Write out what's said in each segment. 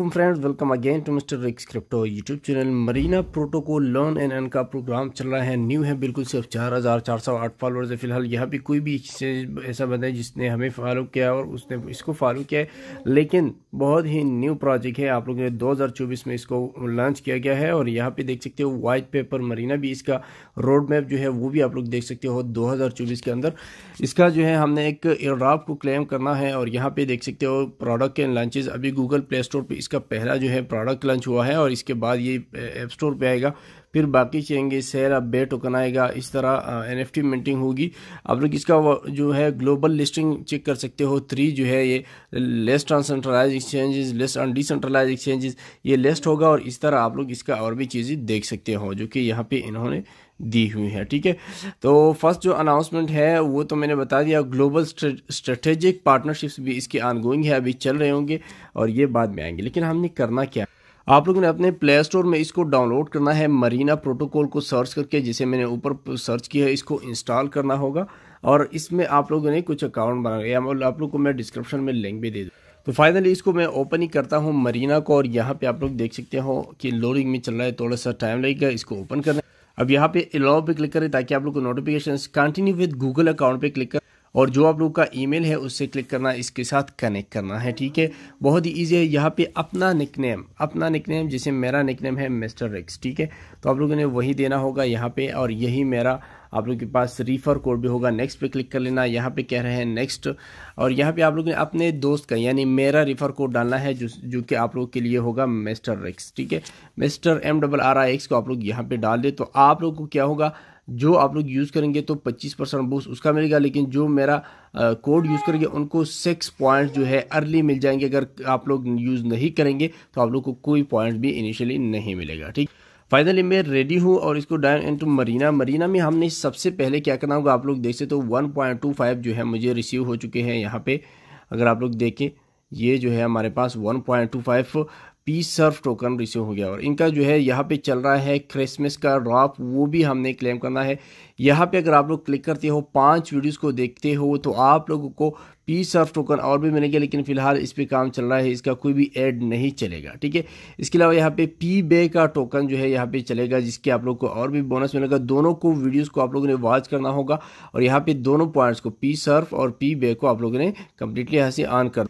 friends welcome again to mister Rix crypto YouTube channel Marina protocol learn and earn का program चल रहा है new है बिल्कुल सिर्फ चार हज़ार चार सौ आठ फॉलोअर्स है फिलहाल यहाँ पे कोई भी एक्सचेंज ऐसा बंदा है जिसने हमें फॉलो किया और उसने इसको फॉलो किया है लेकिन बहुत ही न्यू प्रोजेक्ट है आप लोगों ने दो हज़ार चौबीस में इसको लॉन्च किया गया है और यहाँ पर देख सकते हो वाइट पेपर मरीना भी इसका रोड मैप जो है वो भी आप लोग देख सकते हो दो हज़ार चौबीस के अंदर इसका जो है हमने एक एड्राप को क्लेम करना है और यहाँ पर देख सकते हो प्रोडक्ट के लॉन्चेज अभी गूगल प्ले स्टोर पर इसका पहला जो है प्रोडक्ट लॉन्च हुआ है और इसके बाद ये ऐप स्टोर पर आएगा फिर बाकी चेंगे शेयर अब बेट टोकन आएगा इस तरह एन एफ मिंटिंग होगी आप लोग इसका जो है ग्लोबल लिस्टिंग चेक कर सकते हो थ्री जो है ये लेस ट्रांसेंट्रलाइज exchanges less on decentralize exchanges ये लेस्ट होगा और इस तरह आप लोग इसका और भी चीज़ें देख सकते हो जो कि यहाँ पे इन्होंने दी हुई है ठीक है तो फर्स्ट जो अनाउंसमेंट है वो तो मैंने बता दिया ग्लोबल स्ट्रेटेजिक पार्टनरशिप्स भी इसकी ऑनगोइंग है अभी चल रहे होंगे और ये बाद में आएंगे लेकिन हमने करना क्या है आप लोगों ने अपने प्ले स्टोर में इसको डाउनलोड करना है मरीना प्रोटोकॉल को सर्च करके जिसे मैंने ऊपर सर्च किया है इसको इंस्टॉल करना होगा और इसमें आप लोगों ने कुछ अकाउंट बनाया है मतलब आप लोग को मैं डिस्क्रिप्शन में लिंक भी दे दूँ तो फाइनली इसको मैं ओपन ही करता हूँ मरीना को और यहाँ पे आप लोग देख सकते हो कि लोडिंग में चल रहा है थोड़ा सा टाइम लगेगा इसको ओपन करना अब यहाँ पे अलाउ पे क्लिक करें ताकि आप लोग को notification continue with Google account पे क्लिक करें और जो आप लोग का ईमेल है उससे क्लिक करना इसके साथ कनेक्ट करना है ठीक है बहुत ही ईजी है यहाँ पे अपना निकनेम अपना निकनेम जैसे मेरा निकनेम है मिस्टर रिक्स ठीक है तो आप लोगों ने वही देना होगा यहाँ पे और यही मेरा आप लोगों के पास रीफर कोड भी होगा नेक्स्ट पे क्लिक कर लेना यहाँ पे कह रहे हैं नेक्स्ट और यहाँ पे आप लोगों ने अपने दोस्त का यानी मेरा रीफर कोड डालना है जो जो कि आप लोग के लिए होगा मिस्टर रिक्स ठीक है mister M double R I X को आप लोग यहाँ पे डाल दे तो आप लोग को क्या होगा जो आप लोग यूज़ करेंगे तो 25 परसेंट बूस्ट उसका मिलेगा लेकिन जो मेरा कोड यूज़ करेंगे उनको सिक्स पॉइंट जो है अर्ली मिल जाएंगे अगर आप लोग यूज़ नहीं करेंगे तो आप लोग को कोई पॉइंट भी इनिशियली नहीं मिलेगा ठीक फाइनली मैं रेडी हूँ और इसको डायन इनटू मरीना मरीना में हमने सबसे पहले क्या करना होगा आप लोग देख सकते हो तो फाइव जो है मुझे रिसीव हो चुके हैं यहाँ पे अगर आप लोग देखें ये जो है हमारे पास five P surf token receive हो गया और इनका जो है यहाँ पे चल रहा है क्रिसमस का ड्रॉप वो भी हमने क्लेम करना है यहाँ पे अगर आप लोग क्लिक करते हो पांच वीडियोस को देखते हो तो आप लोगों को पी सर्फ टोकन और भी मिलेंगे लेकिन फिलहाल इस पर काम चल रहा है इसका कोई भी ऐड नहीं चलेगा ठीक है इसके अलावा यहाँ पे पी बे का टोकन जो है यहाँ पे चलेगा जिसके आप लोग को और भी बोनस मिलेगा दोनों को वीडियोज़ को आप लोगों ने वॉच करना होगा और यहाँ पे दोनों पॉइंट्स को पी सर्फ और पी बे को आप लोगों ने कंप्लीटली यहाँ से ऑन कर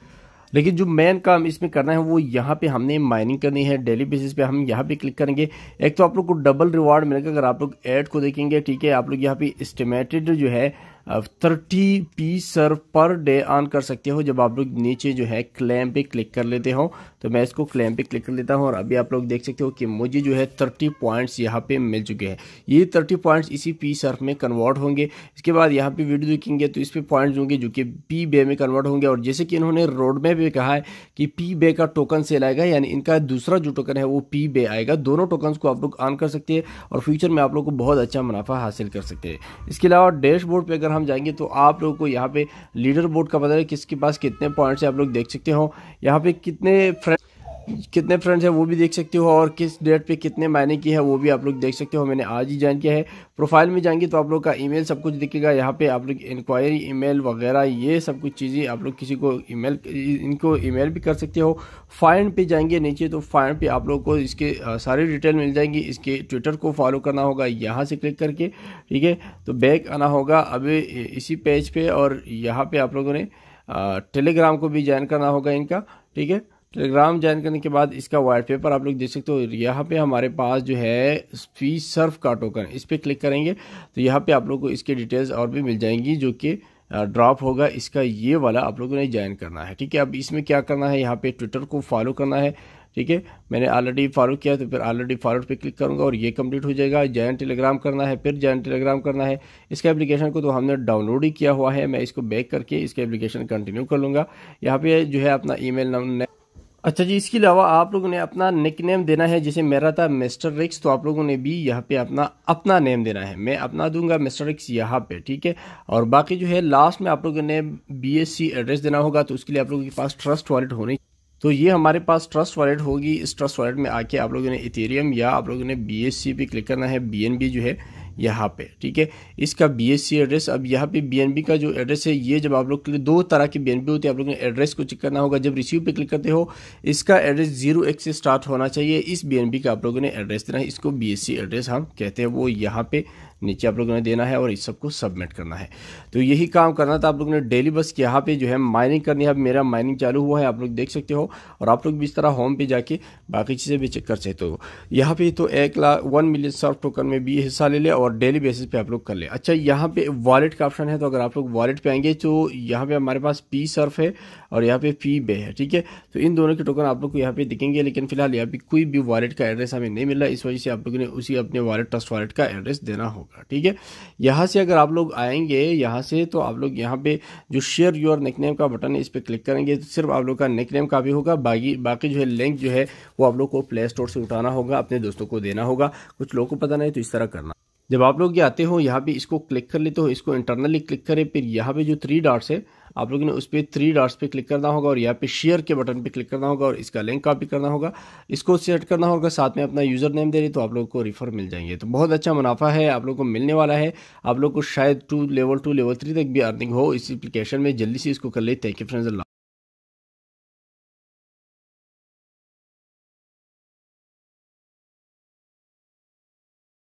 लेकिन जो मेन काम इसमें करना है वो यहाँ पे हमने माइनिंग करनी है डेली बेसिस पे हम यहाँ पे क्लिक करेंगे एक तो आप लोग को डबल रिवार्ड मिलेगा अगर आप लोग एड को देखेंगे ठीक है आप लोग यहाँ पे इस्टीमेटेड जो है thirty P surf per day earn कर सकते हो जब आप लोग नीचे जो है क्लेम पे क्लिक कर लेते हो तो मैं इसको क्लेम पे क्लिक कर लेता हूँ और अभी आप लोग देख सकते हो कि मुझे जो है थर्टी पॉइंट्स यहाँ पे मिल चुके हैं ये थर्टी पॉइंट्स इसी पी सर्फ में कन्वर्ट होंगे इसके बाद यहाँ पे वीडियो देखेंगे तो इस पर पॉइंट्स होंगे जो कि पी बे में कन्वर्ट होंगे और जैसे कि इन्होंने रोड मैप भी कहा है कि पी बे का टोकन सेल आएगा यानी इनका दूसरा जो टोकन है वो पी बे आएगा दोनों टोकन को आप लोग ऑन कर सकते हैं और फ्यूचर में आप लोग को बहुत अच्छा मुनाफा हासिल कर सकते हैं इसके अलावा डैशबोर्ड पर अगर अगर हम जाएंगे तो आप लोगों को यहाँ पे लीडर बोर्ड का पता है किसके पास कितने पॉइंट्स है आप लोग देख सकते हो यहाँ पे कितने फ्रेंड कितने फ्रेंड्स हैं वो भी देख सकते हो और किस डेट पे कितने मायने की है वो भी आप लोग देख सकते हो मैंने आज ही ज्वाइन किया है प्रोफाइल में जाएंगे तो आप लोग का ईमेल सब कुछ दिखेगा यहाँ पे आप लोग इंक्वायरी ईमेल वगैरह ये सब कुछ चीज़ें आप लोग किसी को ईमेल इनको ईमेल भी कर सकते हो फाइन पे जाएंगे नीचे तो फाइन पे आप लोग को इसके सारी डिटेल मिल जाएंगी इसके ट्विटर को फॉलो करना होगा यहाँ से क्लिक करके ठीक है तो बैक आना होगा अभी इसी पेज पे और यहाँ पे आप लोगों ने टेलीग्राम को भी ज्वाइन करना होगा इनका ठीक है टेलीग्राम ज्वाइन करने के बाद इसका वाइट पेपर आप लोग देख सकते हो यहाँ पे हमारे पास जो है फी सर्फ का टोकन इस पर क्लिक करेंगे तो यहाँ पे आप लोग को इसके डिटेल्स और भी मिल जाएंगी जो कि ड्रॉप होगा इसका ये वाला आप लोगों ने ज्वाइन करना है ठीक है अब इसमें क्या करना है यहाँ पे ट्विटर को फॉलो करना है ठीक है मैंने ऑलरेडी फॉलो किया तो फिर ऑलरेडी फॉलो पे क्लिक करूंगा और ये कंप्लीट हो जाएगा जैन टेलीग्राम करना है फिर जैन टेलीग्राम करना है इसका एप्लीकेशन को तो हमने डाउनलोड ही किया हुआ है मैं इसको बैक करके इसका एप्लीकेशन कंटिन्यू कर लूँगा यहाँ पे जो है अपना ई मेल नंबर अच्छा जी इसके अलावा आप लोगों ने अपना निक नेम देना है जैसे मेरा था मिस्टर रिक्स तो आप लोगों ने भी यहाँ पे अपना अपना नेम देना है मैं अपना दूंगा मिस्टर रिक्स यहाँ पे ठीक है और बाकी जो है लास्ट में आप लोगों ने बीएससी एड्रेस देना होगा तो उसके लिए आप लोगों के पास ट्रस्ट वॉलेट होनी तो ये हमारे पास ट्रस्ट वॉलेट होगी इस ट्रस्ट वॉलेट में आके आप लोगों ने इथेरियम या आप लोगों ने बी पे क्लिक करना है बी जो है यहाँ पे ठीक है इसका बीएससी एड्रेस अब यहाँ पे बीएनबी का जो एड्रेस है ये जब आप लोग के लिए दो तरह की बीएनबी होती है आप लोग ने एड्रेस को चेक करना होगा जब रिसीव पे क्लिक करते हो इसका एड्रेस जीरो एक से स्टार्ट होना चाहिए इस बीएनबी का आप लोगों ने एड्रेस देना है इसको बीएससी एड्रेस हम कहते हैं वो यहाँ पे नीचे आप लोगों ने देना है और इस सबको सबमिट करना है तो यही काम करना था आप लोगों ने डेली बस यहाँ पे जो है माइनिंग करनी है मेरा माइनिंग चालू हुआ है आप लोग देख सकते हो और आप लोग भी इस तरह होम पे जाके बाकी चीज़ें भी चेक कर सकते हो यहाँ पे तो एक lakh one million surf token में भी हिस्सा ले लें और डेली बेसिस पर आप लोग कर लें अच्छा यहाँ पर वॉलेट का ऑप्शन है तो अगर आप लोग वॉलेट पर आएंगे तो यहाँ पर हमारे पास पी सर्फ है और यहाँ पर पी बे है ठीक है तो इन दोनों के टोकन आप लोग को यहाँ पे दिखेंगे लेकिन फिलहाल यहाँ पर कोई भी वॉलेट का एड्रेस हमें नहीं मिल रहा इस वजह से आप लोगों ने उसी अपने वॉलेट ट्रस्ट वॉलेट का एड्रेस देना होगा होगा ठीक है यहाँ से अगर आप लोग आएंगे यहाँ से तो आप लोग यहाँ पे जो शेयर योर नेम का बटन है इस पर क्लिक करेंगे तो सिर्फ आप लोग का नेक नेम भी होगा बाकी बाकी जो है लिंक जो है वो आप लोग को प्ले स्टोर से उठाना होगा अपने दोस्तों को देना होगा कुछ लोगों को पता नहीं तो इस तरह करना जब आप लोग ये आते हो यहाँ पे इसको क्लिक कर लेते हो इसको इंटरनली क्लिक करें फिर यहाँ पे जो थ्री डॉट्स है आप लोगों ने उस पर थ्री डॉट्स पे क्लिक करना होगा और यहाँ पे शेयर के बटन पे क्लिक करना होगा और इसका लिंक कॉपी करना होगा इसको सेट करना होगा साथ में अपना यूज़र नेम दे रही तो आप लोग को रिफ़र मिल जाएंगे तो बहुत अच्छा मुनाफा है आप लोग को मिलने वाला है आप लोग को शायद two level two level three तक भी अर्निंग हो इस एप्लीकेशन में जल्दी से इसको कर ले थैंक यू फ्रेंड्स